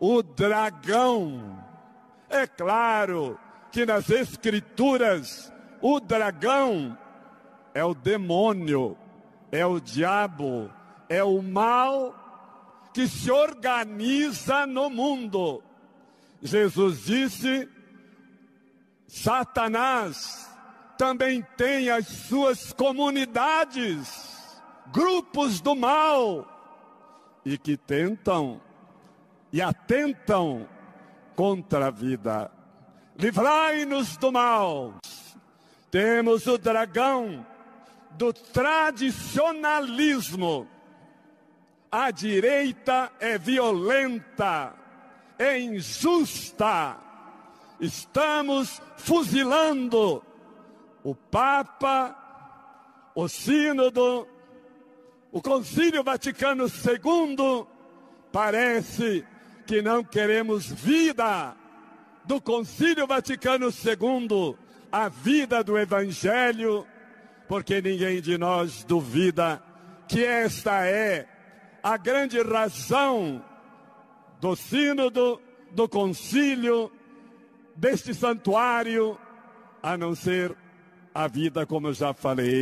o dragão. É claro que nas Escrituras o dragão é o demônio, é o diabo, é o mal que se organiza no mundo. Jesus disse: Satanás também tem as suas comunidades, grupos do mal, e que tentam e atentam contra a vida. Livrai-nos do mal. Temos o dragão do tradicionalismo. A direita é violenta, é injusta. Estamos fuzilando o Papa, o Sínodo, o Concílio Vaticano II. Parece que não queremos vida do Concílio Vaticano II, a vida do Evangelho, porque ninguém de nós duvida que esta é a grande razão do Sínodo, do Concílio, deste santuário, a não ser a vida, como eu já falei.